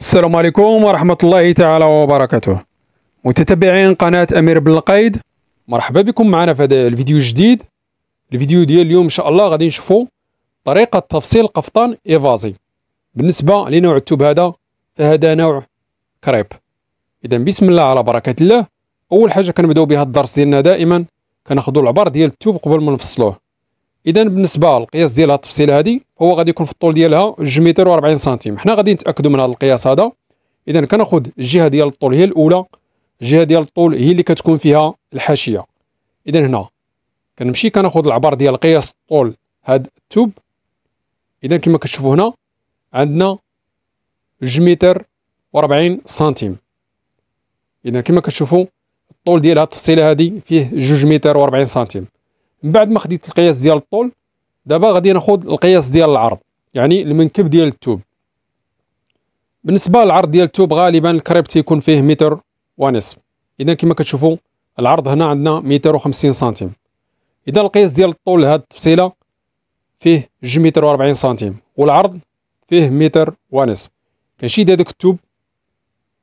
السلام عليكم ورحمة الله تعالى وبركاته متتبعين قناة أمير بن القايد مرحبا بكم معنا في هذا الفيديو الجديد الفيديو ديال اليوم إن شاء الله غادي نشوفوا طريقة تفصيل قفطان إيفازي بالنسبة لنوع التوب هذا فهذا نوع كريب إذا بسم الله على بركة الله أول حاجة كنبداو بها الدرس ديالنا دائما كناخذوا العبار ديال التوب قبل ما نفصلوه اذا بالنسبه للقياس ديال هذه التفصيله هذه هو غادي يكون في الطول ديالها جوج متر و40 سنتيم حنا غادي نتاكدوا من هذا القياس هذا اذا كناخذ الجهه ديال الطول هي الاولى الجهه ديال الطول هي اللي كتكون فيها الحاشيه اذا هنا كنمشي كناخذ العبر ديال قياس الطول هاد التوب اذا كما كتشوفوا هنا عندنا جوج متر و40 سنتيم اذا كما كتشوفوا الطول ديال هاد التفصيله هذه فيه جوج متر و40 سنتيم من بعد ما خديت القياس ديال الطول دابا غادي ناخذ القياس ديال العرض يعني المنكب ديال التوب بالنسبه للعرض ديال التوب غالبا الكريب تيكون فيه متر ونصف اذا كما كتشوفوا العرض هنا عندنا متر وخمسين سنتيم اذا القياس ديال الطول لهاد التفصيله فيه جوج متر وربعين سنتيم والعرض فيه متر ونصف كنشيد هذاك التوب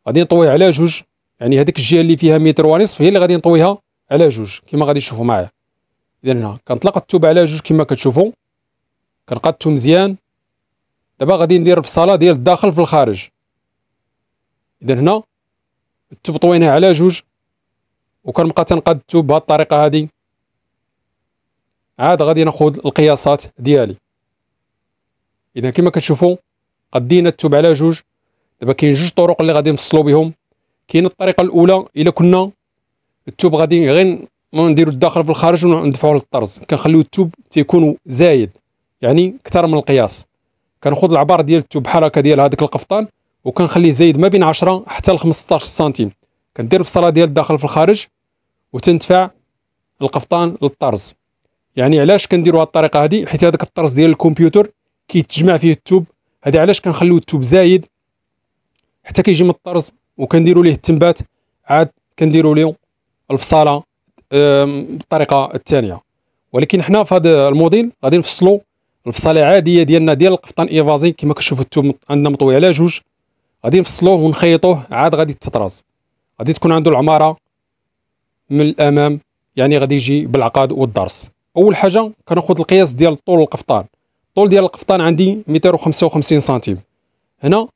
غادي نطويه على جوج يعني هذيك الجهه اللي فيها متر ونصف هي اللي غادي نطويها على جوج كما غادي تشوفوا معايا اذا هنا كنطلق التوب على جوج كما كتشوفوا كنقاد مزيان دابا غادي ندير الفصاله ديال الداخل في الخارج اذا هنا التوب طويناه على جوج وكنبقى تنقاد التوب بهذه الطريقه هذه عاد غادي ناخذ القياسات ديالي اذا كما كتشوفوا قدينا التوب على جوج دابا كاين جوج طرق اللي غادي نفصلو بهم كاين الطريقه الاولى الا كنا التوب غادي غير نديرو الداخل في الخارج وندفعو للطرز كنخليو التوب تيكون زايد يعني اكثر من القياس كناخذ العبار ديال التوب بحال هكا ديال هذاك القفطان وكنخليه زايد ما بين 10 حتى ل 15 سنتيم كندير الفصله ديال الداخل في الخارج وتندفع القفطان للطرز يعني علاش كنديروا هذه الطريقه هذه حيت هذاك الطرز ديال الكمبيوتر كيتجمع فيه التوب هذا علاش كنخليو التوب زايد حتى كيجي من الطرز وكنديروا ليه التنبات عاد كنديروا ليه الفصاله بالطريقه الثانيه ولكن حنا في هذا الموديل غادي نفصلوا الفصاله عاديه ديالنا ديال القفطان ايفازي كما كتشوفوا انتم عندنا مطوي على جوج غادي نفصلوه ونخيطوه عاد غادي تطراز غادي تكون عنده العماره من الامام يعني غادي يجي بالعقاد والضرس اول حاجه كناخذ القياس ديال طول القفطان الطول ديال القفطان عندي متر وخمسين سنتيم هنا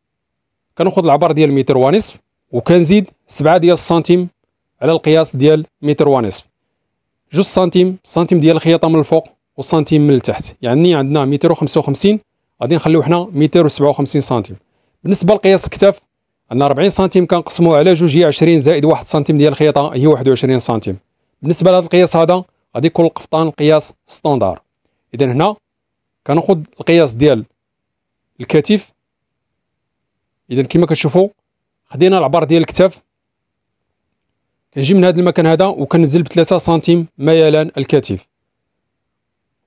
كناخذ العبر ديال متر ونصف وكنزيد 7 ديال السنتيم على القياس ديال متر ونصف جوج سنتيم سنتيم ديال الخياطه من الفوق وسنتيم من التحت يعني عندنا متر وخمسة وخمسين غادي نخليو حنا متر وسبعة وخمسين سنتيم بالنسبه لقياس الكتاف عندنا ربعين سنتيم كنقسموه على جوج هي 20 زائد واحد سنتيم ديال الخياطه هي واحد وعشرين سنتيم بالنسبه لهذا القياس هذا غادي يكون القفطان قياس ستوندار اذا هنا كناخذ القياس ديال الكتف اذا كما كتشوفوا خدينا العبر ديال الكتاف كنجي من هذا المكان هذا وكنزل بثلاثة سنتيم ما يلان الكتف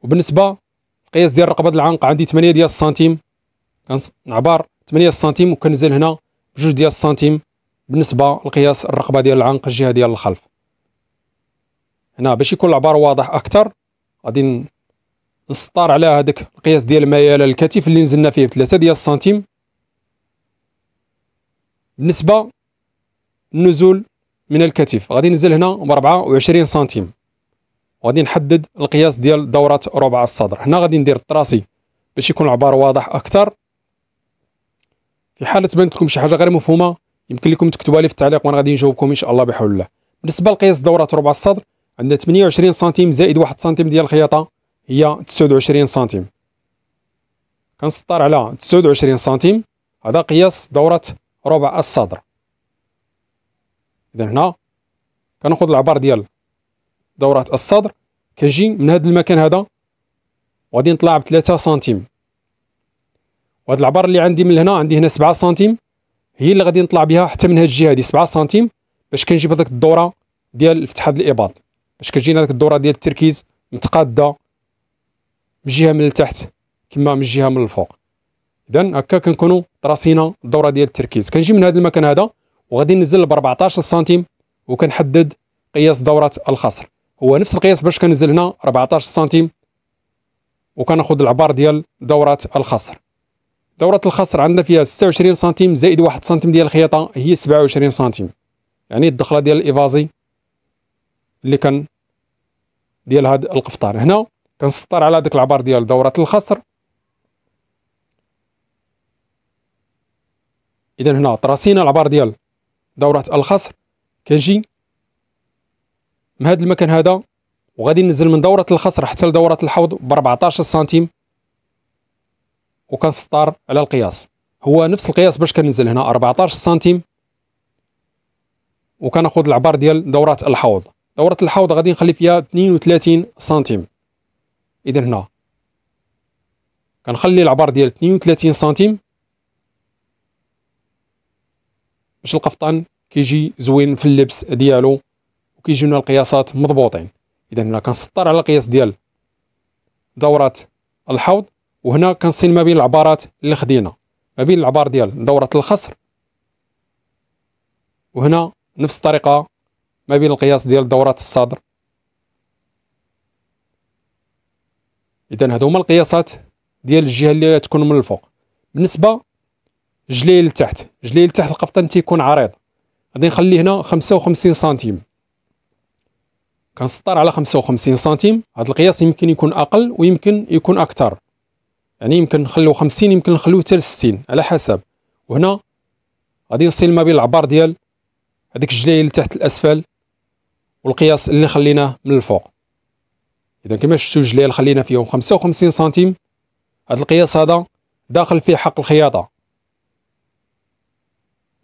وبالنسبه قياس ديال رقبه العنق عندي 8 ديال السنتيم كنعبر 8 سنتيم وكنزل هنا بجوج ديال السنتيم بالنسبه لقياس الرقبه ديال العنق الجهه ديال الخلف هنا باش يكون العبار واضح اكثر غادي نسطر على هذاك القياس ديال ميال الكتف اللي نزلنا فيه بثلاثة ديال السنتيم بالنسبه للنزول من الكتف غادي ننزل هنا ب 24 سنتيم وغادي نحدد القياس ديال دورة ربع الصدر هنا غادي ندير التراسي باش يكون العبار واضح اكثر في حاله بانت لكم شي حاجه غير مفهومه يمكن لكم تكتبوها لي في التعليق وانا غادي نجاوبكم ان شاء الله بحول الله بالنسبه لقياس دوره ربع الصدر عندنا 28 سنتيم زائد 1 سنتيم ديال الخياطه هي 29 سنتيم كنسطر على 29 سنتيم هذا قياس دوره ربع الصدر اذا هنا كناخذ العبار ديال دوره الصدر كنجي من هذا المكان هذا وغادي نطلع ب 3 سنتيم وهاد العبار اللي عندي من هنا عندي هنا 7 سنتيم هي اللي غادي نطلع بها حتى من هاد الجهه هادي 7 سنتيم باش كنجيب هذيك الدوره ديال الفتحه ديال الاباط باش كتجينا هذيك الدوره ديال التركيز متقاده من جهه من التحت كما من جهه من الفوق اذا هكا كنكونوا تراسينا الدوره ديال التركيز كنجي من هذا المكان هذا وغادي ننزل ب 14 سنتيم وكنحدد قياس دوره الخصر هو نفس القياس باش كنزل هنا 14 سنتيم وكناخذ العبار ديال دوره الخصر دوره الخصر عندنا فيها 26 سنتيم زائد 1 سنتيم ديال الخياطه هي 27 سنتيم يعني الدخله ديال الايفازي اللي كان ديال هاد القفطان هنا كنسطر على داك العبار ديال دوره الخصر اذا هنا طراسينا العبار ديال دورة الخصر كنجي من هذا المكان هذا وغادي ننزل من دورة الخصر حتى لدورة الحوض ب 14 سنتيم وكنسطر على القياس هو نفس القياس باش كننزل هنا 14 سنتيم وكناخذ العبار ديال دورة الحوض دورة الحوض غادي نخلي فيها 32 سنتيم اذا هنا كنخلي العبار ديال 32 سنتيم باش القفطان كيجي زوين في اللبس ديالو وكيجيونا القياسات مضبوطين اذا هنا كنسطر على القياس ديال دوره الحوض وهنا كنصين ما بين العبارات اللي خدينا ما بين العبار ديال دورة الخصر وهنا نفس الطريقة ما بين القياس ديال دورة الصدر اذا هادو هما القياسات ديال الجهة اللي تكون من الفوق بالنسبة جليل لتحت جليل لتحت القفطان تيكون عريض غادي نخليه هنا 55 سنتيم كنسطر على 55 سنتيم هذا القياس يمكن يكون اقل ويمكن يكون اكثر يعني يمكن نخلو 50 يمكن نخلو حتى 60 على حسب وهنا غادي نصل ما بين العبار ديال هذيك الجليل تحت الاسفل والقياس اللي خليناه من الفوق اذا كما شفتوا الجليل خلينا فيهم 55 سنتيم هذا القياس هذا داخل فيه حق الخياطه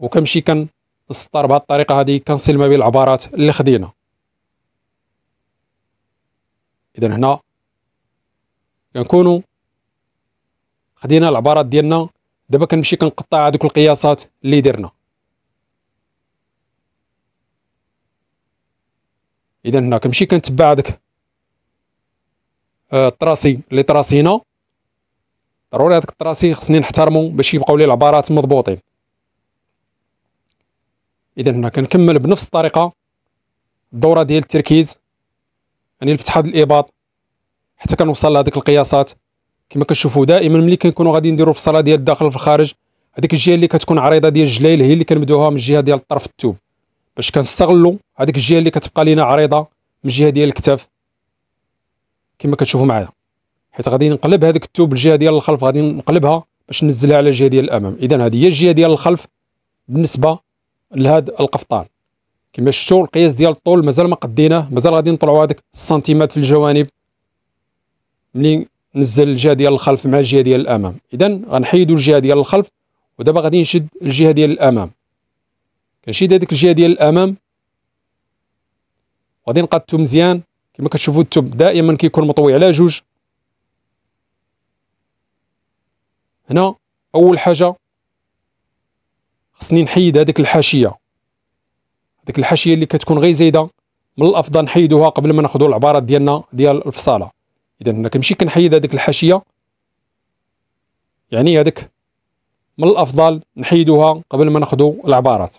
وكنمشي كنسطر بهذه الطريقه هذه كنصل ما بين العبارات اللي خدينا اذا هنا كنكونوا خدينا العبارات ديالنا دابا كنمشي كنقطع هذوك القياسات اللي درنا اذا هنا كنمشي كنتبع هذاك الطراسي آه، اللي طراسينا ضروري هذاك الطراسي خصني نحترمو باش يبقاو لي العبارات مضبوطين اذا هنا كنكمل بنفس الطريقه الدوره ديال التركيز يعني نفتح هذا الاباط حتى كنوصل لهذيك القياسات كما كتشوفوا دائما ملي كنكونوا غادي نديروا في ديال الداخل في الخارج هذيك الجهه اللي كتكون عريضه ديال الجلايل هي اللي كنبداوها من الجهه ديال الطرف الثوب باش كنستغلوا هذيك الجهه اللي كتبقى لينا عريضه من الجهه ديال الكتاف كما كتشوفوا معايا حيت غادي نقلب هذاك الثوب الجهه ديال الخلف غادي نقلبها باش ننزلها على الجهه ديال الامام اذا هذه هي الجهه ديال الخلف بالنسبه لهاد القفطان كما شفتوا القياس ديال الطول مازال ما قديناه مازال غادي نطلعوا هذاك السنتيمات في الجوانب ملي نزل الجهه ديال الخلف مع الجهه ديال الامام اذا غنحيدوا الجهه ديال الخلف ودابا غادي نشد الجهه ديال الامام كنشد هذيك الجهه ديال الامام غادي نقادته مزيان كما كتشوفوا الثوب دائما كيكون مطوي على جوج هنا اول حاجه خصني نحيد هذيك الحاشيه هذيك الحاشيه اللي كتكون غير زايده من الافضل نحيدوها قبل ما ناخذوا العبارات ديالنا ديال الفصاله اذا هنا كنمشي كنحيد هذيك الحاشيه يعني هذيك من الافضل نحيدوها قبل ما ناخذوا العبارات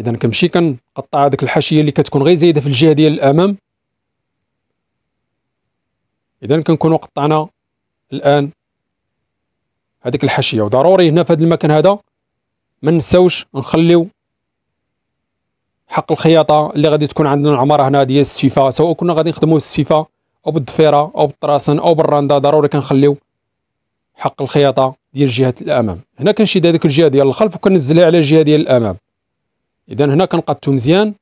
اذا كنمشي كنقطع هذيك الحاشيه اللي كتكون غير زايده في الجهه ديال الامام اذا كنكونوا قطعنا الان هذيك الحاشيه وضروري هنا في هذا المكان هذا ما نساوش نخليو حق الخياطه اللي غادي تكون عندنا العماره هنا ديال السفيفه سواء كنا غادي نخدموا السفيفه او بالضفيره او بالطراسن او بالرنده ضروري كنخليو حق الخياطه ديال جهه الامام هنا كنشد هذيك الجهه ديال الخلف وكنزلها على الجهه ديال الامام اذا هنا كنقادتو مزيان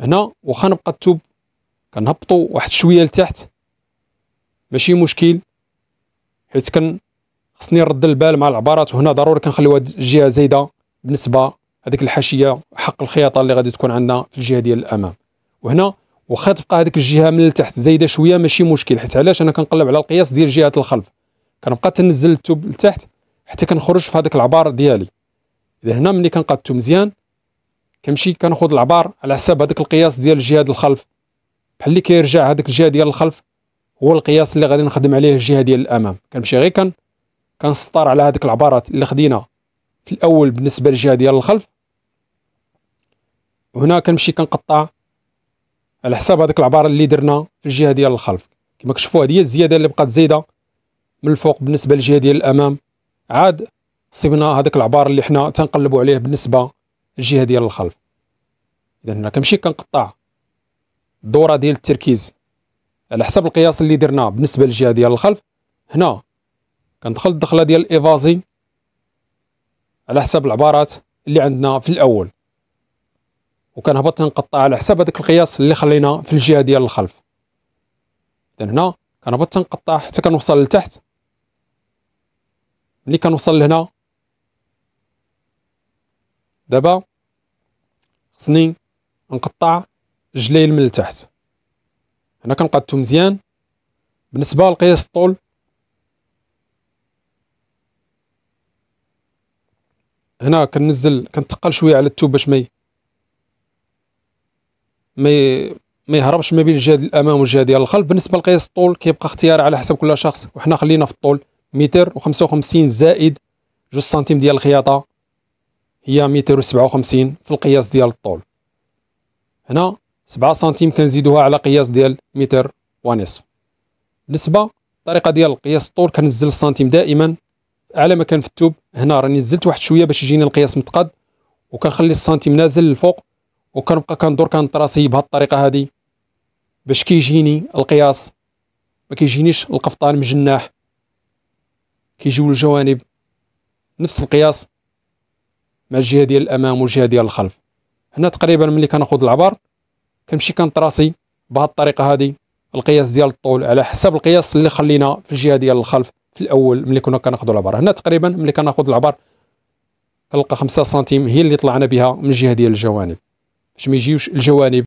هنا واخا نبقى الثوب كنهبطو واحد شويه لتحت ماشي مشكل حيت كن خصني نرد البال مع العبارات وهنا ضروري كنخليو هاد الجهه زايده بالنسبه هذيك الحاشيه حق الخياطه اللي غادي تكون عندنا في الجهه ديال الامام وهنا واخا تبقى هذيك الجهه من التحت زايده شويه ماشي مشكل حيت علاش انا كنقلب على القياس ديال جهه الخلف كنبقى تنزل التوب لتحت حتى كنخرج في هذيك العبار ديالي اذا هنا ملي التوب مزيان كنمشي كناخذ العبار على حساب هذاك القياس ديال الجهه ديال الخلف بحال اللي كيرجع هذاك الجهه ديال الخلف هو القياس اللي غادي نخدم عليه الجهه ديال الامام كنمشي غير كن كنسطر على هذيك العبارات اللي خدينا في الاول بالنسبه للجهه ديال الخلف وهنا كنمشي كنقطع على حساب هذيك العباره اللي درنا في الجهه ديال الخلف كما كتشوفوا هذه هي الزياده اللي بقات زايده من الفوق بالنسبه للجهه ديال الامام عاد صبنا هذيك العباره اللي حنا تنقلبوا عليه بالنسبه للجهه ديال الخلف اذا هنا كنمشي كنقطع الدوره ديال التركيز على حسب القياس اللي درنا بالنسبه للجهه ديال الخلف هنا كندخل الدخله ديال الايفازي على حساب العبارات اللي عندنا في الاول وكنهبط تنقطع على حساب هذاك القياس اللي خلينا في الجهه ديال الخلف اذا هنا كنهبط تنقطع حتى كنوصل لتحت ملي كنوصل لهنا دابا خصني نقطع جليل من التحت هنا كنقادتو مزيان بالنسبه لقياس الطول هنا كنزل كنتقل شويه على التوب باش ما ما ما يهربش ما بين الجهه الامام والجهه ديال الخلف بالنسبه لقياس الطول كيبقى اختيار على حسب كل شخص وحنا خلينا في الطول متر و55 زائد جوج سنتيم ديال الخياطه هي متر و57 في القياس ديال الطول هنا 7 سنتيم كنزيدوها على قياس ديال متر ونصف بالنسبه الطريقه ديال قياس الطول كنزل السنتيم دائما على ما كان في التوب هنا راني نزلت واحد شويه باش يجيني القياس متقاد وكنخلي السنتيم نازل للفوق وكنبقى كندور كنطراسي بهاد الطريقه هادي باش كيجيني القياس ما كيجينيش القفطان مجناح كيجيو الجوانب نفس القياس مع الجهه ديال الامام والجهه ديال الخلف هنا تقريبا ملي كناخذ العبار كنمشي كنطراسي بهاد الطريقه هادي القياس ديال الطول على حسب القياس اللي خلينا في الجهه ديال الخلف في الاول ملي كنا كناخذوا العبر هنا تقريبا ملي كناخذ العبر كنلقى 5 سنتيم هي اللي طلعنا بها من الجهه ديال الجوانب باش ما يجيوش الجوانب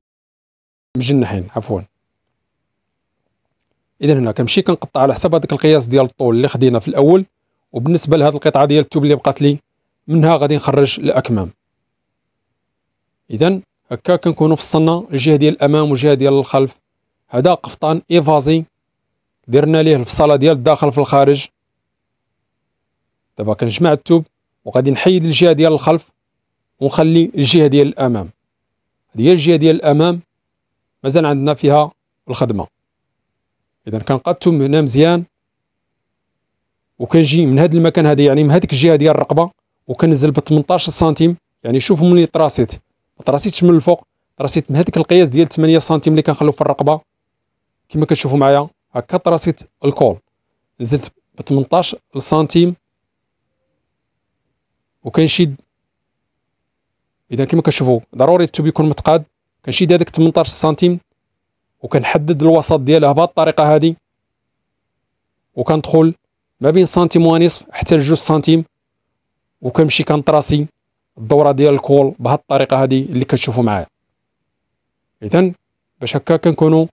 مجنحين عفوا اذا هنا كنمشي كنقطع على حساب هذاك القياس ديال الطول اللي خدينا في الاول وبالنسبه لهاد القطعه ديال التوب اللي بقات لي منها غادي نخرج الاكمام اذا هكا كنكونوا فصلنا الجهه ديال الامام والجهه ديال الخلف هذا قفطان ايفازي درنا ليه الفصاله ديال الداخل في الخارج دابا كنجمع التوب وغادي نحيد الجهه ديال الخلف ونخلي الجهه ديال الامام هذه هي الجهه ديال الامام مازال عندنا فيها الخدمه اذا كنقاد الثوب هنا مزيان وكنجي من هذا المكان هذا يعني من هذيك الجهه ديال الرقبه وكنزل ب 18 سنتيم يعني شوف ملي طراسيت ما طراسيتش من الفوق طراسيت من هذيك القياس ديال 8 سنتيم اللي كنخلو في الرقبه كما كتشوفوا معايا هكا طراسيت الكول نزلت ب 18 سنتيم وكنشد اذا كما كتشوفوا ضروري التوب يكون متقاد كنشد هذاك 18 سنتيم وكنحدد الوسط ديالها بهذه الطريقه هذه وكندخل ما بين سنتيم ونصف حتى لجوج سنتيم وكنمشي كنطراسي الدوره ديال الكول بهذه الطريقه هذه اللي كتشوفوا معايا اذا باش هكا كنكونوا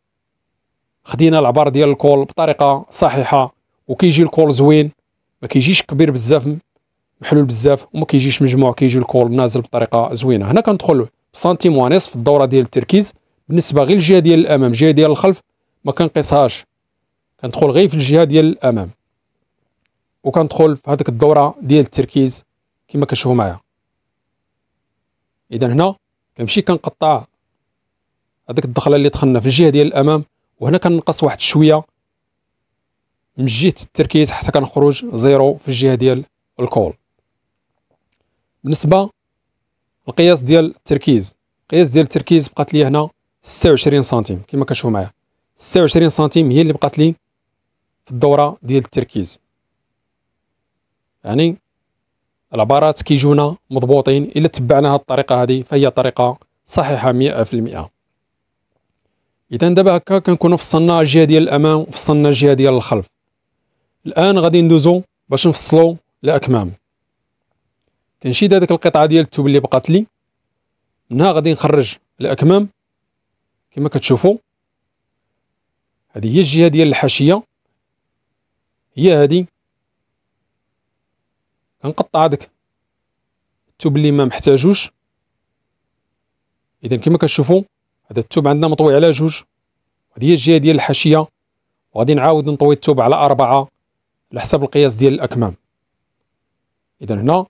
خدينا العبار ديال الكول بطريقه صحيحه وكيجي الكول زوين ما كيجيش كبير بزاف محلول بزاف وما كيجيش مجموع كيجي الكول نازل بطريقه زوينه هنا كندخل بسنتيم ونصف الدوره ديال التركيز بالنسبه غير الجهه ديال الامام الجهه ديال الخلف ما كنقيسهاش كندخل غير في الجهه ديال الامام وكندخل في هذيك الدوره ديال التركيز كما كتشوفوا معايا اذا هنا كنمشي كنقطع هذيك الدخله اللي دخلنا في الجهه ديال الامام وهنا كنقص واحد شويه من جهه التركيز حتى كنخرج زيرو في الجهه ديال الكول بالنسبه القياس ديال التركيز القياس ديال التركيز بقات لي هنا 26 سنتيم كما كتشوفوا معايا 26 سنتيم هي اللي بقات لي في الدوره ديال التركيز يعني العبارات كيجونا مضبوطين الا تبعنا هاد الطريقه هذه فهي طريقه صحيحه 100% اذا دابا هكا كنكونوا فصلنا الجهه ديال الامام وفصلنا الجهه ديال الخلف الان غادي ندوزو باش نفصلو الاكمام كنشيد هذيك القطعه ديال الثوب اللي بقات لي منها غادي نخرج الاكمام كما كتشوفوا هذه هي الجهه ديال الحاشيه هي هذه كنقطع هذاك الثوب اللي ما محتاجوش اذا كما كتشوفوا هذا التوب عندنا مطوي على جوج هذه هي الجهه ديال الحاشيه وغادي نعاود نطوي التوب على أربعة على حسب القياس ديال الأكمام إذا هنا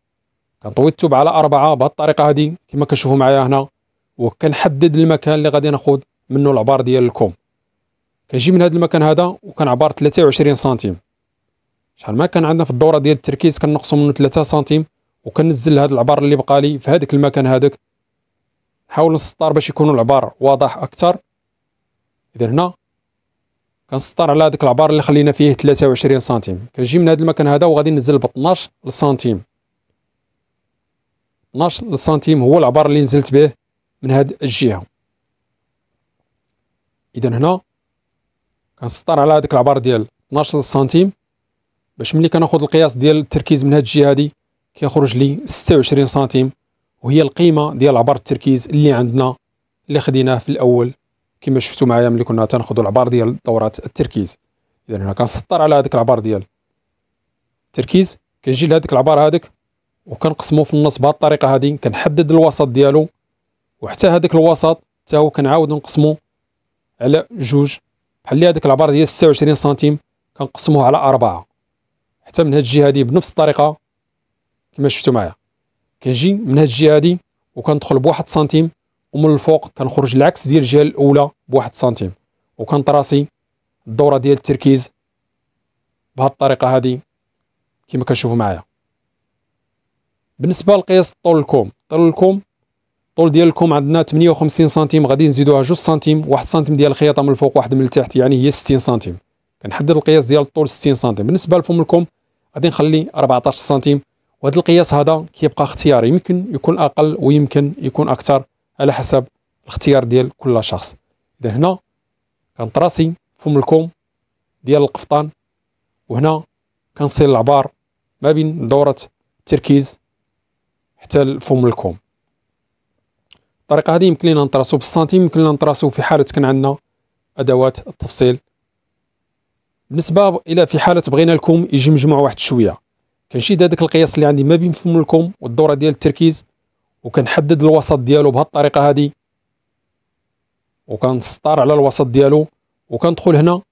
كنطوي التوب على أربعة بهذه الطريقة هذه كما كنشوفوا معايا هنا وكنحدد المكان اللي غادي ناخذ منه العبار ديال الكوم كنجي من هذا المكان هذا وكنعبر 23 سنتيم شحال ما كان عندنا في الدوره ديال التركيز كنقصوا منه 3 سنتيم وكنزل هذا العبار اللي بقالي في هذاك المكان هذاك نحاول نسطر باش يكونوا العبار واضح اكثر اذا هنا كنسطر على هذاك العبار اللي خلينا فيه 23 سنتيم كنجي من هذا المكان هذا وغادي ننزل ب 12 سنتيم 12 سنتيم هو العبار اللي نزلت به من هاد الجهه اذا هنا كنسطر على هذاك العبار ديال 12 سنتيم باش ملي كناخذ القياس ديال التركيز من هاد الجهه هادي كيخرج لي 26 سنتيم وهي القيمه ديال عبار التركيز اللي عندنا اللي خديناه في الاول كما شفتوا معايا ملي كنا تناخذوا العبار ديال دورات التركيز اذا هنا كنسطر على هذاك العبار ديال التركيز كنجي لهذاك العبار هذاك وكنقسمو في النص بهذه الطريقه هذه كنحدد الوسط ديالو وحتى هذاك الوسط حتى هو كنعاود نقسمو على جوج بحال هذاك العبار ديال 26 سنتيم كنقسموه على أربعة حتى من هاد الجهه هذه بنفس الطريقه كما شفتوا معايا كنجي من هاد الجهه هادي وكندخل بواحد سنتيم ومن الفوق كنخرج العكس ديال الجهه الاولى بواحد سنتيم وكنطراسي الدوره ديال التركيز بهاد الطريقه هادي كما كنشوفوا معايا بالنسبه لقياس طول الكوم طول الكوم الطول ديال الكوم عندنا 58 سنتيم غادي نزيدوها 2 سنتيم واحد سنتيم ديال الخياطه من الفوق واحد من التحت يعني هي 60 سنتيم كنحدد القياس ديال الطول 60 سنتيم بالنسبه لفم الكوم غادي نخلي 14 سنتيم وهذا القياس هذا كيبقى اختياري يمكن يكون اقل ويمكن يكون اكثر على حسب الاختيار ديال كل شخص اذا هنا كنطراسي فم الكوم ديال القفطان وهنا كنصل العبار ما بين دوره التركيز حتى لفم الكوم الطريقه هذه يمكن لينا نطراسو بالسنتيم يمكن لينا نطراسو في حاله كان عندنا ادوات التفصيل بالنسبه الى في حاله بغينا الكوم يجي مجموع واحد شويه كنشد هذاك القياس اللي عندي ما بين فم الكم والدوره ديال التركيز وكنحدد الوسط ديالو بهاد الطريقه هذه وكنسطر على الوسط ديالو وكندخل هنا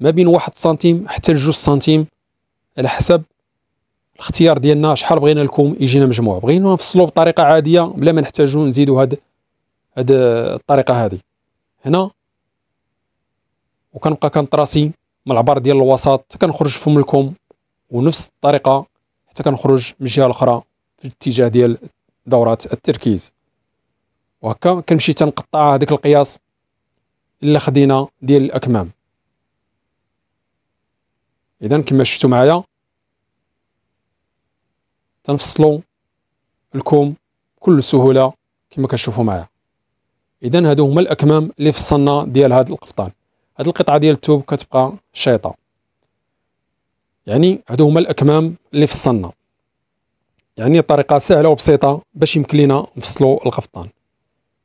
ما بين واحد سنتيم حتى لجوج سنتيم على حسب الاختيار ديالنا شحال بغينا الكم يجينا مجموع بغينا نفصلو بطريقه عاديه بلا ما نحتاجو نزيدو هاد هاد الطريقه هادي هنا وكنبقى كنطراسي من العبر ديال الوسط كنخرج فم الكم ونفس الطريقه حتى كنخرج من الجهه الاخرى في الاتجاه ديال دورات التركيز وهكا كنمشي تنقطع هذاك القياس اللي خدينا ديال الاكمام اذا كما شفتوا معايا تنفصلوا الكوم بكل سهوله كما كتشوفوا معايا اذا هادو هما الاكمام اللي فصلنا ديال هاد القفطان هاد القطعه ديال التوب كتبقى شيطه يعني هادو هما الاكمام اللي فصلنا يعني طريقه سهله وبسيطه باش يمكن لينا نفصلوا القفطان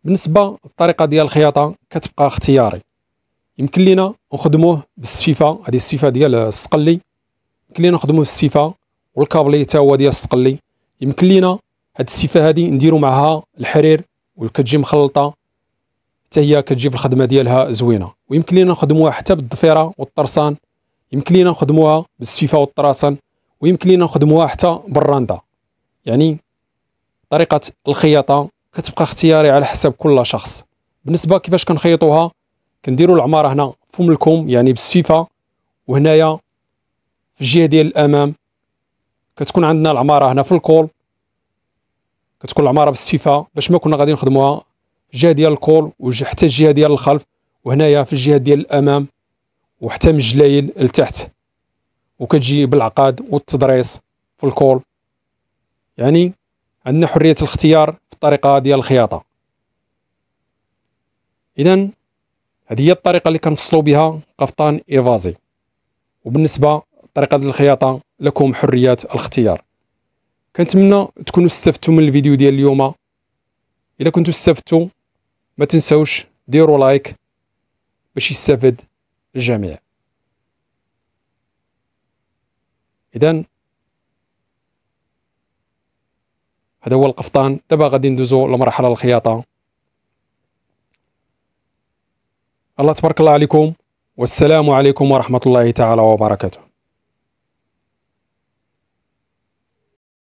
بالنسبه للطريقه ديال الخياطه كتبقى اختياري يمكن لينا نخدموه بالسفيفه هذه السفيفه ديال السقلي يمكن لينا نخدموه بالسفيفه والكابلي حتى هو ديال السقلي يمكن لينا هاد السفيفه هادي نديرو معها الحرير وكتجي مخلطه حتى هي كتجي في الخدمه ديالها زوينه ويمكن لينا نخدموها حتى بالضفيره والطرسان يمكن لينا نخدموها بالسفيفه والطراسن ويمكن لينا نخدموها حتى بالراندا يعني طريقه الخياطه كتبقى اختياري على حسب كل شخص بالنسبه كيفاش كنخيطوها كنديروا العماره هنا فم الكم يعني بالسفيفه وهنايا في الجهه ديال الامام كتكون عندنا العماره هنا في الكول كتكون العماره بالسفيفه باش ما كنا غادي نخدموها الجهه ديال الكول وحتى الجهه ديال الخلف وهنايا في الجهه ديال الامام وحتى من الجلايل لتحت وكتجي بالعقاد والتضريس في الكول يعني عندنا حريه الاختيار في الطريقه ديال الخياطه اذا هذه هي الطريقه اللي كنفصلوا بها قفطان ايفازي وبالنسبه لطريقه ديال الخياطه لكم حريه الاختيار كنتمنى تكونوا استفدتوا من الفيديو ديال اليوم اذا كنتوا استفدتوا ما تنساوش ديروا لايك باش يستفد الجميع إذا هذا هو القفطان دابا غادي ندوزو لمرحلة الخياطة الله تبارك الله عليكم والسلام عليكم ورحمة الله تعالى وبركاته